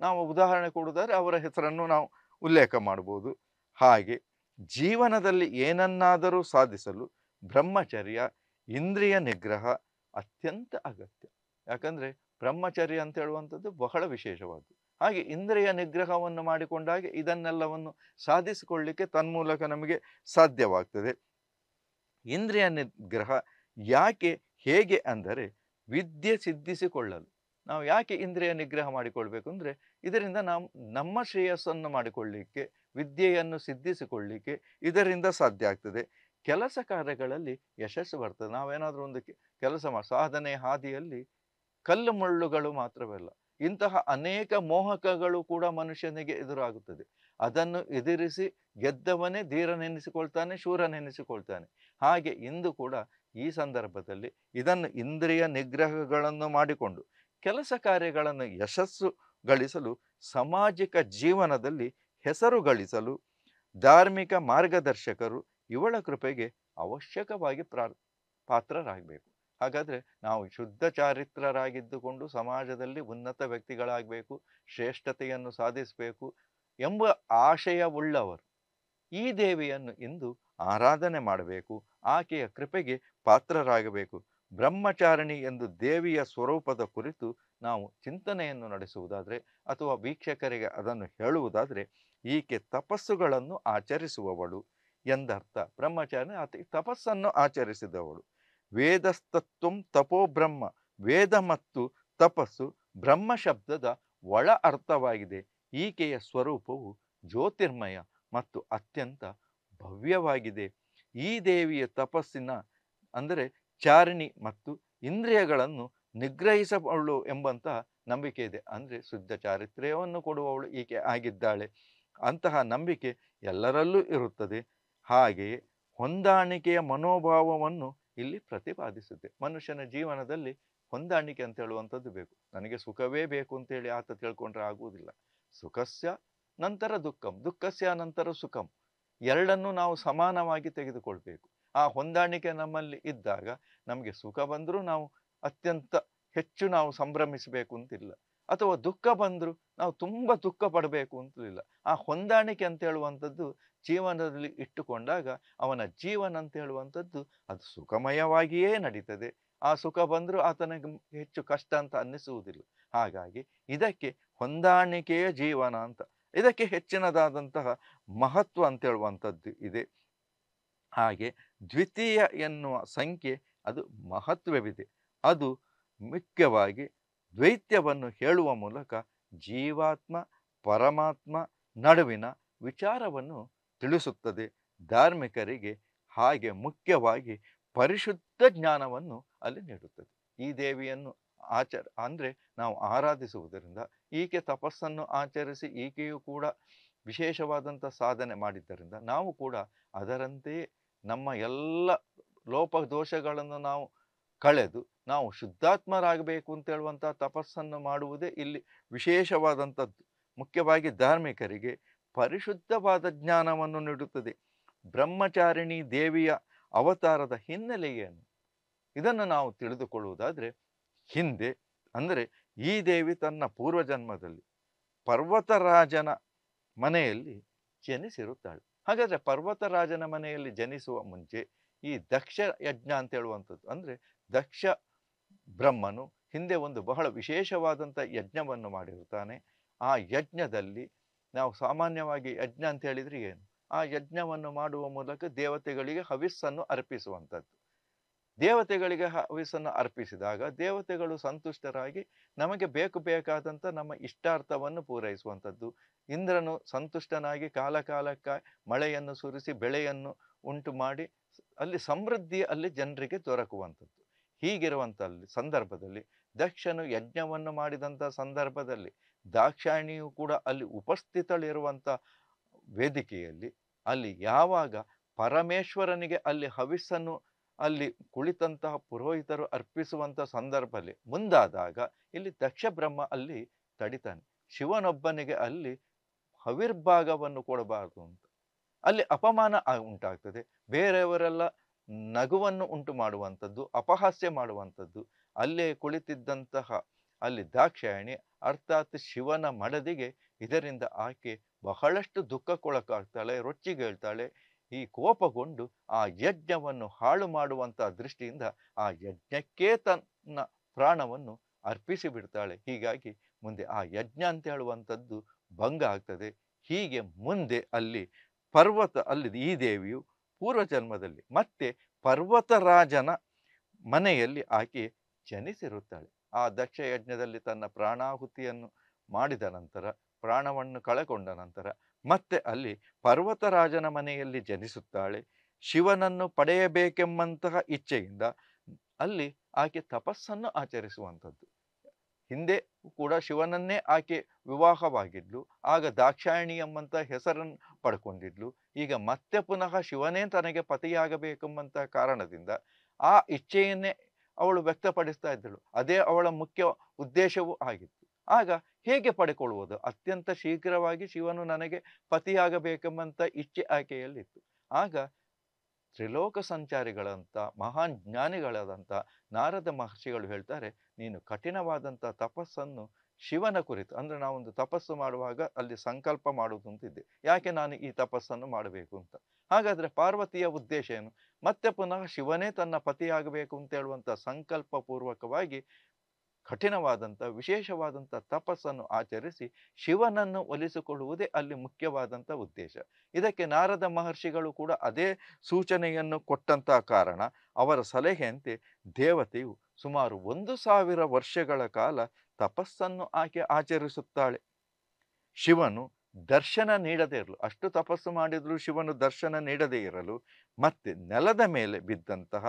S1: ನಾವು ಉದಾಹರಣೆ ಕೊಡೋದಾದರೆ ಅವರ ಹೆಸರನ್ನು ನಾವು ಉಲ್ಲೇಖ ಮಾಡ್ಬೋದು ಹಾಗೆ ಜೀವನದಲ್ಲಿ ಏನನ್ನಾದರೂ ಸಾಧಿಸಲು ಬ್ರಹ್ಮಚರ್ಯ ಇಂದ್ರಿಯ ನಿಗ್ರಹ ಅತ್ಯಂತ ಅಗತ್ಯ ಯಾಕಂದರೆ ಬ್ರಹ್ಮಚರ್ಯ ಅಂತ ಹೇಳುವಂಥದ್ದು ಬಹಳ ವಿಶೇಷವಾದ್ದು ಹಾಗೆ ಇಂದ್ರಿಯ ನಿಗ್ರಹವನ್ನು ಮಾಡಿಕೊಂಡಾಗ ಇದನ್ನೆಲ್ಲವನ್ನು ಸಾಧಿಸಿಕೊಳ್ಳಿಕ್ಕೆ ತನ್ಮೂಲಕ ನಮಗೆ ಸಾಧ್ಯವಾಗ್ತದೆ ಇಂದ್ರಿಯ ನಿಗ್ರಹ ಯಾಕೆ ಹೇಗೆ ಅಂದರೆ ವಿದ್ಯೆ ಸಿದ್ಧಿಸಿಕೊಳ್ಳಲು ನಾವು ಯಾಕೆ ಇಂದ್ರಿಯ ನಿಗ್ರಹ ಮಾಡಿಕೊಳ್ಬೇಕು ಅಂದರೆ ಇದರಿಂದ ನಾವು ನಮ್ಮ ಶ್ರೇಯಸ್ಸನ್ನು ಮಾಡಿಕೊಳ್ಳಿಕ್ಕೆ ವಿದ್ಯೆಯನ್ನು ಸಿದ್ಧಿಸಿಕೊಳ್ಳಿಕ್ಕೆ ಇದರಿಂದ ಸಾಧ್ಯ ಆಗ್ತದೆ ಕೆಲಸ ಕಾರ್ಯಗಳಲ್ಲಿ ಯಶಸ್ಸು ಬರ್ತದೆ ನಾವೇನಾದರೂ ಒಂದು ಕೆಲಸ ಮಾಡಿ ಸಾಧನೆ ಹಾದಿಯಲ್ಲಿ ಕಲ್ಲು ಮುಳ್ಳುಗಳು ಮಾತ್ರವಲ್ಲ ಇಂತಹ ಅನೇಕ ಮೋಹಕಗಳು ಕೂಡ ಮನುಷ್ಯನಿಗೆ ಎದುರಾಗುತ್ತದೆ ಅದನ್ನು ಎದುರಿಸಿ ಗೆದ್ದವನೇ ಧೀರನೆನಿಸಿಕೊಳ್ತಾನೆ ಶೂರನೆನಿಸಿಕೊಳ್ತಾನೆ ಹಾಗೆ ಇಂದು ಕೂಡ ಈ ಸಂದರ್ಭದಲ್ಲಿ ಇದನ್ನು ಇಂದ್ರಿಯ ನಿಗ್ರಹಗಳನ್ನು ಮಾಡಿಕೊಂಡು ಕೆಲಸ ಕಾರ್ಯಗಳನ್ನು ಯಶಸ್ಸು ಗಳಿಸಲು ಸಾಮಾಜಿಕ ಜೀವನದಲ್ಲಿ ಹೆಸರು ಗಳಿಸಲು ಧಾರ್ಮಿಕ ಮಾರ್ಗದರ್ಶಕರು ಇವಳ ಕೃಪೆಗೆ ಅವಶ್ಯಕವಾಗಿ ಪ್ರಾ ಪಾತ್ರರಾಗಬೇಕು ಹಾಗಾದರೆ ನಾವು ಶುದ್ಧ ಚಾರಿತ್ರರಾಗಿದ್ದುಕೊಂಡು ಸಮಾಜದಲ್ಲಿ ಉನ್ನತ ವ್ಯಕ್ತಿಗಳಾಗಬೇಕು ಶ್ರೇಷ್ಠತೆಯನ್ನು ಸಾಧಿಸಬೇಕು ಎಂಬ ಆಶಯವುಳ್ಳವರು ಈ ದೇವಿಯನ್ನು ಇಂದು ಆರಾಧನೆ ಮಾಡಬೇಕು ಆಕೆಯ ಕೃಪೆಗೆ ಪಾತ್ರರಾಗಬೇಕು ಬ್ರಹ್ಮಚಾರಿಣಿ ಎಂದು ದೇವಿಯ ಸ್ವರೂಪದ ಕುರಿತು ನಾವು ಚಿಂತನೆಯನ್ನು ನಡೆಸುವುದಾದರೆ ಅಥವಾ ವೀಕ್ಷಕರಿಗೆ ಅದನ್ನು ಹೇಳುವುದಾದರೆ ಈಕೆ ತಪಸ್ಸುಗಳನ್ನು ಆಚರಿಸುವವಳು ಎಂದರ್ಥ ಬ್ರಹ್ಮಚಾರಿಣಿ ಅತಿ ತಪಸ್ಸನ್ನು ಆಚರಿಸಿದವಳು ವೇದಸ್ತತ್ವಂ ತಪೋ ಬ್ರಹ್ಮ ವೇದ ಮತ್ತು ತಪಸ್ಸು ಬ್ರಹ್ಮ ಶಬ್ದದ ಒಳ ಅರ್ಥವಾಗಿದೆ ಈಕೆಯ ಸ್ವರೂಪವು ಜ್ಯೋತಿರ್ಮಯ ಮತ್ತು ಅತ್ಯಂತ ಭವ್ಯವಾಗಿದೆ ಈ ದೇವಿಯ ತಪಸ್ಸಿನ ಅಂದರೆ ಚಾರಿಣಿ ಮತ್ತು ಇಂದ್ರಿಯಗಳನ್ನು ನಿಗ್ರಹಿಸಬಳು ಎಂಬಂತಹ ನಂಬಿಕೆ ಇದೆ ಅಂದರೆ ಶುದ್ಧ ಚಾರಿತ್ರ್ಯವನ್ನು ಕೊಡುವವಳು ಈಕೆ ಆಗಿದ್ದಾಳೆ ಅಂತಹ ನಂಬಿಕೆ ಎಲ್ಲರಲ್ಲೂ ಇರುತ್ತದೆ ಹಾಗೆಯೇ ಹೊಂದಾಣಿಕೆಯ ಮನೋಭಾವವನ್ನು ಇಲ್ಲಿ ಪ್ರತಿಪಾದಿಸುತ್ತೆ ಮನುಷ್ಯನ ಜೀವನದಲ್ಲಿ ಹೊಂದಾಣಿಕೆ ಅಂತ ಹೇಳುವಂಥದ್ದು ಬೇಕು ನನಗೆ ಸುಖವೇ ಬೇಕು ಅಂತೇಳಿ ಆತ ತಿಳ್ಕೊಂಡ್ರೆ ಆಗುವುದಿಲ್ಲ ಸುಖಸ್ಯ ನಂತರ ದುಃಖಂ ದುಃಖಸ್ಯ ನಂತರ ಸುಖಂ ಎರಡನ್ನೂ ನಾವು ಸಮಾನವಾಗಿ ತೆಗೆದುಕೊಳ್ಬೇಕು ಆ ಹೊಂದಾಣಿಕೆ ನಮ್ಮಲ್ಲಿ ಇದ್ದಾಗ ನಮಗೆ ಸುಖ ಬಂದರೂ ನಾವು ಅತ್ಯಂತ ಹೆಚ್ಚು ನಾವು ಸಂಭ್ರಮಿಸಬೇಕು ಅಂತಿಲ್ಲ ಅಥವಾ ದುಃಖ ಬಂದರೂ ನಾವು ತುಂಬ ದುಃಖ ಪಡಬೇಕು ಅಂತಲಿಲ್ಲ ಆ ಹೊಂದಾಣಿಕೆ ಅಂತ ಹೇಳುವಂಥದ್ದು ಜೀವನದಲ್ಲಿ ಇಟ್ಟುಕೊಂಡಾಗ ಅವನ ಜೀವನ ಅಂತ ಹೇಳುವಂಥದ್ದು ಅದು ಸುಖಮಯವಾಗಿಯೇ ನಡೀತದೆ ಆ ಸುಖ ಬಂದರೂ ಆತನಿಗೆ ಹೆಚ್ಚು ಕಷ್ಟ ಅಂತ ಅನ್ನಿಸುವುದಿಲ್ಲ ಹಾಗಾಗಿ ಇದಕ್ಕೆ ಹೊಂದಾಣಿಕೆಯ ಜೀವನ ಅಂತ ಇದಕ್ಕೆ ಹೆಚ್ಚಿನದಾದಂತಹ ಮಹತ್ವ ಅಂತ ಹೇಳುವಂಥದ್ದು ಇದೆ ಹಾಗೆ ದ್ವಿತೀಯ ಎನ್ನುವ ಸಂಖ್ಯೆ ಅದು ಮಹತ್ವವಿದೆ ಅದು ಮುಖ್ಯವಾಗಿ ದ್ವೈತ್ಯವನ್ನು ಹೇಳುವ ಮೂಲಕ ಜೀವಾತ್ಮ ಪರಮಾತ್ಮ ನಡುವಿನ ವಿಚಾರವನ್ನು ತಿಳಿಸುತ್ತದೆ ಧಾರ್ಮಿಕರಿಗೆ ಹಾಗೆ ಮುಖ್ಯವಾಗಿ ಪರಿಶುದ್ಧ ಜ್ಞಾನವನ್ನು ಅಲ್ಲಿ ನೀಡುತ್ತದೆ ಈ ದೇವಿಯನ್ನು ಆಚರ ಅಂದರೆ ನಾವು ಆರಾಧಿಸುವುದರಿಂದ ಈಕೆ ತಪಸ್ಸನ್ನು ಆಚರಿಸಿ ಈಕೆಯೂ ಕೂಡ ವಿಶೇಷವಾದಂಥ ಸಾಧನೆ ಮಾಡಿದ್ದರಿಂದ ನಾವು ಕೂಡ ಅದರಂತೆಯೇ ನಮ್ಮ ಎಲ್ಲ ಲೋಪ ದೋಷಗಳನ್ನು ನಾವು ಕಳೆದು ನಾವು ಶುದ್ಧಾತ್ಮರಾಗಬೇಕು ಅಂತ ಹೇಳುವಂಥ ತಪಸ್ಸನ್ನು ಮಾಡುವುದೇ ಇಲ್ಲಿ ವಿಶೇಷವಾದಂಥದ್ದು ಮುಖ್ಯವಾಗಿ ಧಾರ್ಮಿಕರಿಗೆ ಪರಿಶುದ್ಧವಾದ ಜ್ಞಾನವನ್ನು ನೀಡುತ್ತದೆ ಬ್ರಹ್ಮಚಾರಿಣಿ ದೇವಿಯ ಅವತಾರದ ಹಿನ್ನೆಲೆಯೇನು ಇದನ್ನು ನಾವು ತಿಳಿದುಕೊಳ್ಳುವುದಾದರೆ ಹಿಂದೆ ಅಂದರೆ ಈ ದೇವಿ ತನ್ನ ಪೂರ್ವಜನ್ಮದಲ್ಲಿ ಪರ್ವತರಾಜನ ಮನೆಯಲ್ಲಿ ಜನಿಸಿರುತ್ತಾಳೆ ಹಾಗಾದರೆ ಪರ್ವತರಾಜನ ಮನೆಯಲ್ಲಿ ಜನಿಸುವ ಮುಂಚೆ ಈ ದಕ್ಷ ಯಜ್ಞ ಅಂತ ಹೇಳುವಂಥದ್ದು ಅಂದರೆ ದಕ್ಷ ಬ್ರಹ್ಮನು ಹಿಂದೆ ಒಂದು ಬಹಳ ವಿಶೇಷವಾದಂಥ ಯಜ್ಞವನ್ನು ಮಾಡಿರುತ್ತಾನೆ ಆ ಯಜ್ಞದಲ್ಲಿ ನಾವು ಸಾಮಾನ್ಯವಾಗಿ ಯಜ್ಞ ಅಂತ ಹೇಳಿದರೆ ಏನು ಆ ಯಜ್ಞವನ್ನು ಮಾಡುವ ಮೂಲಕ ದೇವತೆಗಳಿಗೆ ಹವಿಸ್ಸನ್ನು ಅರ್ಪಿಸುವಂಥದ್ದು ದೇವತೆಗಳಿಗೆ ಹವಿಸ್ಸನ್ನು ಅರ್ಪಿಸಿದಾಗ ದೇವತೆಗಳು ಸಂತುಷ್ಟರಾಗಿ ನಮಗೆ ಬೇಕು ಬೇಕಾದಂಥ ನಮ್ಮ ಇಷ್ಟಾರ್ಥವನ್ನು ಪೂರೈಸುವಂಥದ್ದು ಇಂದ್ರನು ಸಂತುಷ್ಟನಾಗಿ ಕಾಲಕಾಲಕ್ಕೆ ಮಳೆಯನ್ನು ಸುರಿಸಿ ಬೆಳೆಯನ್ನು ಉಂಟು ಮಾಡಿ ಅಲ್ಲಿ ಸಮೃದ್ಧಿ ಅಲ್ಲಿ ಜನರಿಗೆ ದೊರಕುವಂಥದ್ದು ಹೀಗಿರುವಂಥಲ್ಲಿ ಸಂದರ್ಭದಲ್ಲಿ ದಕ್ಷನು ಯಜ್ಞವನ್ನು ಮಾಡಿದಂಥ ಸಂದರ್ಭದಲ್ಲಿ ದಾಕ್ಷಾಣಿಯು ಕೂಡ ಅಲ್ಲಿ ಉಪಸ್ಥಿತಳಿರುವಂಥ ವೇದಿಕೆಯಲ್ಲಿ ಅಲ್ಲಿ ಯಾವಾಗ ಪರಮೇಶ್ವರನಿಗೆ ಅಲ್ಲಿ ಹವಿಸ್ಸನ್ನು ಅಲ್ಲಿ ಕುಳಿತಂತಹ ಪುರೋಹಿತರು ಅರ್ಪಿಸುವಂಥ ಸಂದರ್ಭದಲ್ಲಿ ಮುಂದಾದಾಗ ಇಲ್ಲಿ ದಕ್ಷ ಬ್ರಹ್ಮ ಅಲ್ಲಿ ತಡಿತಾನೆ ಶಿವನೊಬ್ಬನಿಗೆ ಅಲ್ಲಿ ಹವಿರ್ಭಾಗವನ್ನು ಕೊಡಬಾರದು ಅಂತ ಅಲ್ಲಿ ಅಪಮಾನ ಉಂಟಾಗ್ತದೆ ಬೇರೆಯವರೆಲ್ಲ ನಗುವನ್ನು ಉಂಟು ಮಾಡುವಂಥದ್ದು ಅಪಹಾಸ್ಯ ಮಾಡುವಂಥದ್ದು ಅಲ್ಲೇ ಕುಳಿತಿದ್ದಂತಹ ಅಲ್ಲಿ ದಾಕ್ಷಾಯಣಿ ಅರ್ಥಾತ್ ಶಿವನ ಮಡದಿಗೆ ಇದರಿಂದ ಆಕೆ ಬಹಳಷ್ಟು ದುಃಖಕ್ಕೊಳಕಾಗ್ತಾಳೆ ರೊಚ್ಚಿಗೇಳ್ತಾಳೆ ಈ ಕೋಪಗೊಂಡು ಆ ಯಜ್ಞವನ್ನು ಹಾಳು ಮಾಡುವಂತಹ ದೃಷ್ಟಿಯಿಂದ ಆ ಯಜ್ಞಕ್ಕೇ ತನ್ನ ಪ್ರಾಣವನ್ನು ಅರ್ಪಿಸಿ ಬಿಡ್ತಾಳೆ ಹೀಗಾಗಿ ಮುಂದೆ ಆ ಯಜ್ಞ ಅಂತ ಹೇಳುವಂಥದ್ದು ಭಂಗ ಆಗ್ತದೆ ಹೀಗೆ ಮುಂದೆ ಅಲ್ಲಿ ಪರ್ವತ ಅಲ್ಲಿ ಈ ದೇವಿಯು ಪೂರ್ವ ಜನ್ಮದಲ್ಲಿ ಮತ್ತೆ ಪರ್ವತರಾಜನ ಮನೆಯಲ್ಲಿ ಆಕೆ ಜನಿಸಿರುತ್ತಾಳೆ ಆ ದಕ್ಷ ಯಜ್ಞದಲ್ಲಿ ತನ್ನ ಪ್ರಾಣಾಹುತಿಯನ್ನು ಮಾಡಿದ ನಂತರ ಪ್ರಾಣವನ್ನು ಕಳೆಕೊಂಡ ನಂತರ ಮತ್ತೆ ಅಲ್ಲಿ ಪರ್ವತರಾಜನ ಮನೆಯಲ್ಲಿ ಜನಿಸುತ್ತಾಳೆ ಶಿವನನ್ನು ಪಡೆಯಬೇಕೆಂಬಂತಹ ಇಚ್ಛೆಯಿಂದ ಅಲ್ಲಿ ಆಕೆ ತಪಸ್ಸನ್ನು ಆಚರಿಸುವಂಥದ್ದು ಹಿಂದೆ ಕೂಡ ಶಿವನನ್ನೇ ಆಕೆ ವಿವಾಹವಾಗಿದ್ಲು ಆಗ ದಾಕ್ಷಾಯಣಿ ಎಂಬಂಥ ಹೆಸರನ್ನು ಪಡ್ಕೊಂಡಿದ್ಲು ಈಗ ಮತ್ತೆ ಪುನಃ ಶಿವನೇ ತನಗೆ ಪತಿಯಾಗಬೇಕೆಂಬಂಥ ಕಾರಣದಿಂದ ಆ ಇಚ್ಛೆಯನ್ನೇ ಅವಳು ವ್ಯಕ್ತಪಡಿಸ್ತಾ ಇದ್ದಳು ಅದೇ ಅವಳ ಮುಖ್ಯ ಉದ್ದೇಶವೂ ಆಗಿತ್ತು ಆಗ ಹೇಗೆ ಪಡೆಕೊಳ್ಳುವುದು ಅತ್ಯಂತ ಶೀಘ್ರವಾಗಿ ಶಿವನು ನನಗೆ ಪತಿಯಾಗಬೇಕೆಂಬಂಥ ಇಚ್ಛೆ ಆಕೆಯಲ್ಲಿತ್ತು ಆಗ ತ್ರಿಲೋಕ ಸಂಚಾರಿಗಳಂಥ ಮಹಾನ್ ಜ್ಞಾನಿಗಳಾದಂಥ ನಾರದ ಮಹರ್ಷಿಗಳು ಹೇಳ್ತಾರೆ ನೀನು ಕಠಿಣವಾದಂಥ ತಪಸ್ಸನ್ನು ಶಿವನ ಕುರಿತು ಅಂದರೆ ನಾವೊಂದು ತಪಸ್ಸು ಮಾಡುವಾಗ ಅಲ್ಲಿ ಸಂಕಲ್ಪ ಮಾಡುವುದು ಅಂತಿದ್ದೆ ಯಾಕೆ ನಾನು ಈ ತಪಸ್ಸನ್ನು ಮಾಡಬೇಕು ಅಂತ ಹಾಗಾದರೆ ಪಾರ್ವತಿಯ ಉದ್ದೇಶ ಏನು ಮತ್ತೆ ಪುನಃ ಶಿವನೇ ತನ್ನ ಪತಿಯಾಗಬೇಕು ಅಂತ ಹೇಳುವಂಥ ಸಂಕಲ್ಪಪೂರ್ವಕವಾಗಿ ಕಠಿಣವಾದಂಥ ವಿಶೇಷವಾದಂಥ ತಪಸ್ಸನ್ನು ಆಚರಿಸಿ ಶಿವನನ್ನು ಒಲಿಸಿಕೊಳ್ಳುವುದೇ ಅಲ್ಲಿ ಮುಖ್ಯವಾದಂಥ ಉದ್ದೇಶ ಇದಕ್ಕೆ ನಾರದ ಮಹರ್ಷಿಗಳು ಕೂಡ ಅದೇ ಸೂಚನೆಯನ್ನು ಕೊಟ್ಟಂತ ಕಾರಣ ಅವರ ಸಲಹೆಯಂತೆ ದೇವತೆಯು ಸುಮಾರು ಒಂದು ಸಾವಿರ ವರ್ಷಗಳ ಕಾಲ ತಪಸ್ಸನ್ನು ಆಕೆ ಆಚರಿಸುತ್ತಾಳೆ ಶಿವನು ದರ್ಶನ ನೀಡದೇ ಇರಲು ಅಷ್ಟು ತಪಸ್ಸು ಮಾಡಿದರೂ ಶಿವನು ದರ್ಶನ ನೀಡದೇ ಇರಲು ಮತ್ತೆ ನೆಲದ ಮೇಲೆ ಬಿದ್ದಂತಹ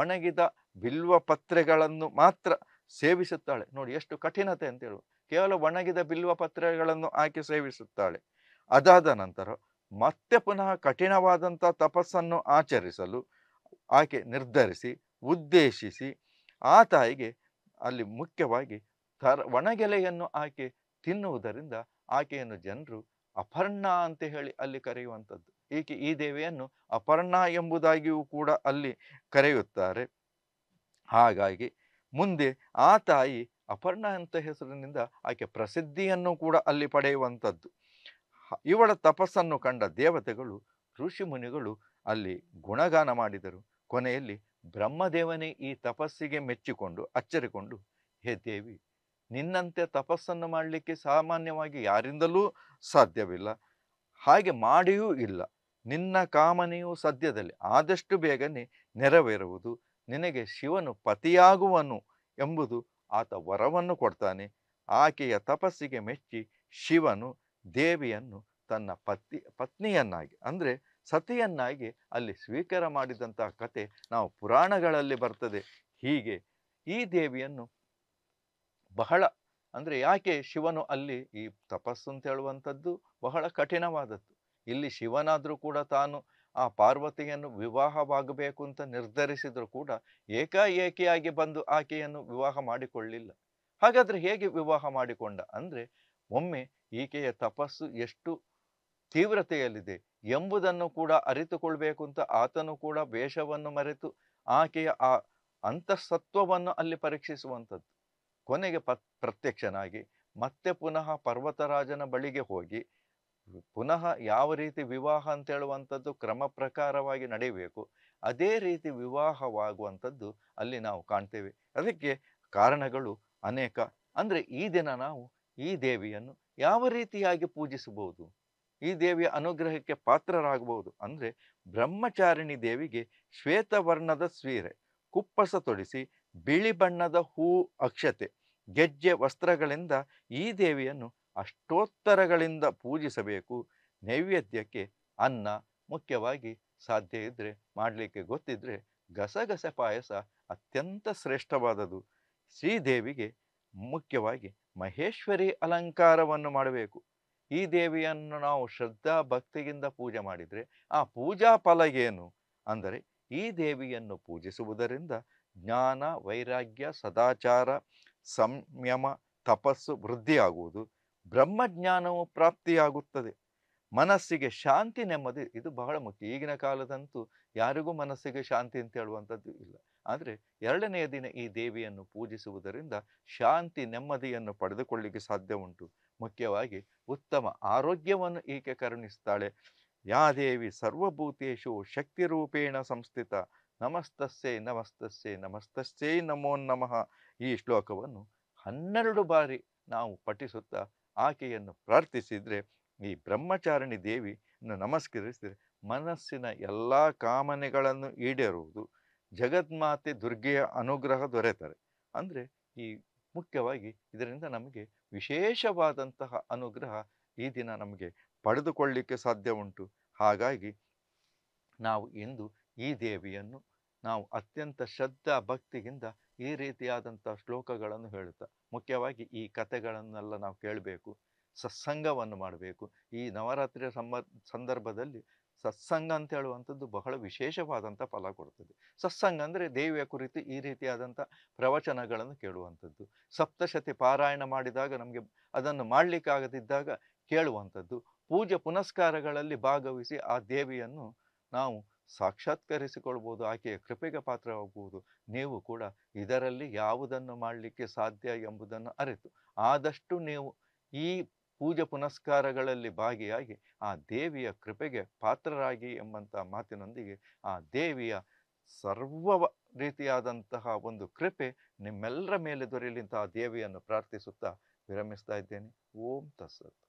S1: ಒಣಗಿದ ಬಿಲ್ವ ಪತ್ರೆಗಳನ್ನು ಮಾತ್ರ ಸೇವಿಸುತ್ತಾಳೆ ನೋಡಿ ಎಷ್ಟು ಕಠಿಣತೆ ಅಂತ ಕೇವಲ ಒಣಗಿದ ಬಿಲ್ವ ಪತ್ರೆಗಳನ್ನು ಆಕೆ ಸೇವಿಸುತ್ತಾಳೆ ಅದಾದ ನಂತರ ಮತ್ತೆ ಪುನಃ ಕಠಿಣವಾದಂಥ ತಪಸ್ಸನ್ನು ಆಚರಿಸಲು ಆಕೆ ನಿರ್ಧರಿಸಿ ಉದ್ದೇಶಿಸಿ ಆ ತಾಯಿಗೆ ಅಲ್ಲಿ ಮುಖ್ಯವಾಗಿ ತರ ಒಣಗೆಲೆಯನ್ನು ಆಕೆ ತಿನ್ನುವುದರಿಂದ ಆಕೆಯನ್ನು ಜನರು ಅಪರ್ಣ ಅಂತ ಹೇಳಿ ಅಲ್ಲಿ ಕರೆಯುವಂಥದ್ದು ಈಕೆ ಈ ದೇವಿಯನ್ನು ಅಪರ್ಣ ಎಂಬುದಾಗಿಯೂ ಕೂಡ ಅಲ್ಲಿ ಕರೆಯುತ್ತಾರೆ ಹಾಗಾಗಿ ಮುಂದೆ ಆ ತಾಯಿ ಅಪರ್ಣ ಅಂತ ಹೆಸರಿನಿಂದ ಆಕೆ ಪ್ರಸಿದ್ಧಿಯನ್ನು ಕೂಡ ಅಲ್ಲಿ ಪಡೆಯುವಂಥದ್ದು ಇವಳ ತಪಸ್ಸನ್ನು ಕಂಡ ದೇವತೆಗಳು ಋಷಿ ಮುನಿಗಳು ಅಲ್ಲಿ ಗುಣಗಾನ ಮಾಡಿದರು ಕೊನೆಯಲ್ಲಿ ಬ್ರಹ್ಮದೇವನೇ ಈ ತಪಸ್ಸಿಗೆ ಮೆಚ್ಚಿಕೊಂಡು ಅಚ್ಚರಿಕೊಂಡು ಹೇ ದೇವಿ ನಿನ್ನಂತೆ ತಪಸ್ಸನ್ನು ಮಾಡಲಿಕ್ಕೆ ಸಾಮಾನ್ಯವಾಗಿ ಯಾರಿಂದಲೂ ಸಾಧ್ಯವಿಲ್ಲ ಹಾಗೆ ಮಾಡಿಯೂ ಇಲ್ಲ ನಿನ್ನ ಕಾಮನೆಯು ಸದ್ಯದಲ್ಲಿ ಆದಷ್ಟು ಬೇಗನೆ ನೆರವೇರುವುದು ನಿನಗೆ ಶಿವನು ಪತಿಯಾಗುವನು ಎಂಬುದು ಆತ ವರವನ್ನು ಕೊಡ್ತಾನೆ ಆಕೆಯ ತಪಸ್ಸಿಗೆ ಮೆಚ್ಚಿ ಶಿವನು ದೇವಿಯನ್ನು ತನ್ನ ಪತಿ ಪತ್ನಿಯನ್ನಾಗಿ ಅಂದರೆ ಸತಿಯನ್ನಾಗಿ ಅಲ್ಲಿ ಸ್ವೀಕಾರ ಮಾಡಿದಂತಹ ಕತೆ ನಾವು ಪುರಾಣಗಳಲ್ಲಿ ಬರ್ತದೆ ಹೀಗೆ ಈ ದೇವಿಯನ್ನು ಬಹಳ ಅಂದರೆ ಯಾಕೆ ಶಿವನು ಅಲ್ಲಿ ಈ ತಪಸ್ಸು ಅಂತ ಹೇಳುವಂಥದ್ದು ಬಹಳ ಕಠಿಣವಾದದ್ದು ಇಲ್ಲಿ ಶಿವನಾದರೂ ಕೂಡ ತಾನು ಆ ಪಾರ್ವತಿಯನ್ನು ವಿವಾಹವಾಗಬೇಕು ಅಂತ ನಿರ್ಧರಿಸಿದರೂ ಕೂಡ ಏಕಾಏಕಿಯಾಗಿ ಬಂದು ಆಕೆಯನ್ನು ವಿವಾಹ ಮಾಡಿಕೊಳ್ಳಿಲ್ಲ ಹಾಗಾದರೆ ಹೇಗೆ ವಿವಾಹ ಮಾಡಿಕೊಂಡ ಅಂದರೆ ಒಮ್ಮೆ ಈಕೆಯ ತಪಸ್ಸು ಎಷ್ಟು ತೀವ್ರತೆಯಲ್ಲಿದೆ ಎಂಬುದನ್ನು ಕೂಡ ಅರಿತುಕೊಳ್ಬೇಕು ಅಂತ ಆತನು ಕೂಡ ವೇಷವನ್ನು ಮರೆತು ಆಕೆಯ ಆ ಅಂತಸತ್ವವನ್ನು ಅಲ್ಲಿ ಪರೀಕ್ಷಿಸುವಂಥದ್ದು ಕೊನೆಗೆ ಪತ್ ಪ್ರತ್ಯಕ್ಷನಾಗಿ ಮತ್ತೆ ಪುನಃ ಪರ್ವತರಾಜನ ಬಳಿಗೆ ಹೋಗಿ ಪುನಃ ಯಾವ ರೀತಿ ವಿವಾಹ ಅಂತ ಹೇಳುವಂಥದ್ದು ಕ್ರಮ ಪ್ರಕಾರವಾಗಿ ನಡೆಯಬೇಕು ಅದೇ ರೀತಿ ವಿವಾಹವಾಗುವಂಥದ್ದು ಅಲ್ಲಿ ನಾವು ಕಾಣ್ತೇವೆ ಅದಕ್ಕೆ ಕಾರಣಗಳು ಅನೇಕ ಅಂದರೆ ಈ ದಿನ ನಾವು ಈ ದೇವಿಯನ್ನು ಯಾವ ರೀತಿಯಾಗಿ ಪೂಜಿಸಬಹುದು ಈ ದೇವಿಯ ಅನುಗ್ರಹಕ್ಕೆ ಪಾತ್ರರಾಗಬಹುದು ಅಂದರೆ ಬ್ರಹ್ಮಚಾರಿಣಿ ದೇವಿಗೆ ಶ್ವೇತವರ್ಣದ ಸೀರೆ ಕುಪ್ಪಸ ತೊಡಿಸಿ ಬಿಳಿ ಬಣ್ಣದ ಹೂ ಅಕ್ಷತೆ ಗೆಜ್ಜೆ ವಸ್ತ್ರಗಳಿಂದ ಈ ದೇವಿಯನ್ನು ಅಷ್ಟೋತ್ತರಗಳಿಂದ ಪೂಜಿಸಬೇಕು ನೈವೇದ್ಯಕ್ಕೆ ಅನ್ನ ಮುಖ್ಯವಾಗಿ ಸಾಧ್ಯ ಇದ್ದರೆ ಮಾಡಲಿಕ್ಕೆ ಗೊತ್ತಿದ್ದರೆ ಗಸಗಸೆ ಪಾಯಸ ಅತ್ಯಂತ ಶ್ರೇಷ್ಠವಾದದು ಶ್ರೀದೇವಿಗೆ ಮುಖ್ಯವಾಗಿ ಮಹೇಶ್ವರಿ ಅಲಂಕಾರವನ್ನು ಮಾಡಬೇಕು ಈ ದೇವಿಯನ್ನು ನಾವು ಶ್ರದ್ಧಾ ಭಕ್ತಿಯಿಂದ ಪೂಜೆ ಮಾಡಿದರೆ ಆ ಪೂಜಾ ಫಲ ಏನು ಅಂದರೆ ಈ ದೇವಿಯನ್ನು ಪೂಜಿಸುವುದರಿಂದ ಜ್ಞಾನ ವೈರಾಗ್ಯ ಸದಾಚಾರ ಸಂಯಮ ತಪಸ್ಸು ವೃದ್ಧಿಯಾಗುವುದು ಬ್ರಹ್ಮಜ್ಞಾನವು ಪ್ರಾಪ್ತಿಯಾಗುತ್ತದೆ ಮನಸ್ಸಿಗೆ ಶಾಂತಿ ನೆಮ್ಮದಿ ಇದು ಬಹಳ ಮುಖ್ಯ ಈಗಿನ ಕಾಲದಂತೂ ಯಾರಿಗೂ ಮನಸ್ಸಿಗೆ ಶಾಂತಿ ಅಂತ ಹೇಳುವಂಥದ್ದು ಇಲ್ಲ ಆದರೆ ಎರಡನೆಯ ದಿನ ಈ ದೇವಿಯನ್ನು ಪೂಜಿಸುವುದರಿಂದ ಶಾಂತಿ ನೆಮ್ಮದಿಯನ್ನು ಪಡೆದುಕೊಳ್ಳಿಕ್ಕೆ ಸಾಧ್ಯ ಉಂಟು ಮುಖ್ಯವಾಗಿ ಉತ್ತಮ ಆರೋಗ್ಯವನ್ನು ಈಕೆ ಕರುಣಿಸ್ತಾಳೆ ಯಾ ದೇವಿ ಶಕ್ತಿ ರೂಪೇಣ ಸಂಸ್ಥಿತ ನಮಸ್ತಸ್ಸೇ ನಮಸ್ತಸ್ಸೇ ನಮಸ್ತಸ್ಸೇ ನಮೋ ನಮಃ ಈ ಶ್ಲೋಕವನ್ನು ಹನ್ನೆರಡು ಬಾರಿ ನಾವು ಪಠಿಸುತ್ತಾ ಆಕೆಯನ್ನು ಪ್ರಾರ್ಥಿಸಿದರೆ ಈ ಬ್ರಹ್ಮಚಾರಿಣಿ ದೇವಿಯನ್ನು ನಮಸ್ಕರಿಸಿದರೆ ಮನಸ್ಸಿನ ಎಲ್ಲ ಕಾಮನೆಗಳನ್ನು ಈಡೇರುವುದು ಜಗದ್ಮಾತೆ ದುರ್ಗೆಯ ಅನುಗ್ರಹ ದೊರೆತರೆ ಅಂದರೆ ಈ ಮುಖ್ಯವಾಗಿ ಇದರಿಂದ ನಮಗೆ ವಿಶೇಷವಾದಂತಹ ಅನುಗ್ರಹ ಈ ದಿನ ನಮಗೆ ಪಡೆದುಕೊಳ್ಳಲಿಕ್ಕೆ ಸಾಧ್ಯ ಉಂಟು ಹಾಗಾಗಿ ನಾವು ಇಂದು ಈ ದೇವಿಯನ್ನು ನಾವು ಅತ್ಯಂತ ಶ್ರದ್ಧಾ ಭಕ್ತಿಯಿಂದ ಈ ರೀತಿಯಾದಂಥ ಶ್ಲೋಕಗಳನ್ನು ಹೇಳುತ್ತಾ ಮುಖ್ಯವಾಗಿ ಈ ಕಥೆಗಳನ್ನೆಲ್ಲ ನಾವು ಕೇಳಬೇಕು ಸತ್ಸಂಗವನ್ನು ಮಾಡಬೇಕು ಈ ನವರಾತ್ರಿಯ ಸಂಬ ಸಂದರ್ಭದಲ್ಲಿ ಸತ್ಸಂಗ ಅಂತ ಹೇಳುವಂಥದ್ದು ಬಹಳ ವಿಶೇಷವಾದಂಥ ಫಲ ಕೊಡ್ತದೆ ಸತ್ಸಂಗ ಅಂದರೆ ದೇವಿಯ ಕುರಿತು ಈ ರೀತಿಯಾದಂಥ ಪ್ರವಚನಗಳನ್ನು ಕೇಳುವಂಥದ್ದು ಸಪ್ತಶತಿ ಪಾರಾಯಣ ಮಾಡಿದಾಗ ನಮಗೆ ಅದನ್ನು ಮಾಡಲಿಕ್ಕಾಗದಿದ್ದಾಗ ಕೇಳುವಂಥದ್ದು ಪೂಜೆ ಪುನಸ್ಕಾರಗಳಲ್ಲಿ ಭಾಗವಹಿಸಿ ಆ ದೇವಿಯನ್ನು ನಾವು ಸಾಕ್ಷಾತ್ಕರಿಸಿಕೊಳ್ಬೋದು ಆಕೆಯ ಕೃಪೆಗೆ ಪಾತ್ರವಾಗುವುದು ನೀವು ಕೂಡ ಇದರಲ್ಲಿ ಯಾವುದನ್ನು ಮಾಡಲಿಕ್ಕೆ ಸಾಧ್ಯ ಎಂಬುದನ್ನು ಅರಿತು ಆದಷ್ಟು ನೀವು ಈ ಪೂಜೆ ಪುನಸ್ಕಾರಗಳಲ್ಲಿ ಭಾಗಿಯಾಗಿ ಆ ದೇವಿಯ ಕೃಪೆಗೆ ಪಾತ್ರರಾಗಿ ಎಂಬಂಥ ಮಾತಿನೊಂದಿಗೆ ಆ ದೇವಿಯ ಸರ್ವ ರೀತಿಯಾದಂತಹ ಒಂದು ಕೃಪೆ ನಿಮ್ಮೆಲ್ಲರ ಮೇಲೆ ಆ ದೇವಿಯನ್ನು ಪ್ರಾರ್ಥಿಸುತ್ತಾ ವಿರಮಿಸ್ತಾ ಇದ್ದೇನೆ ಓಂ ತಸ್ಸತ್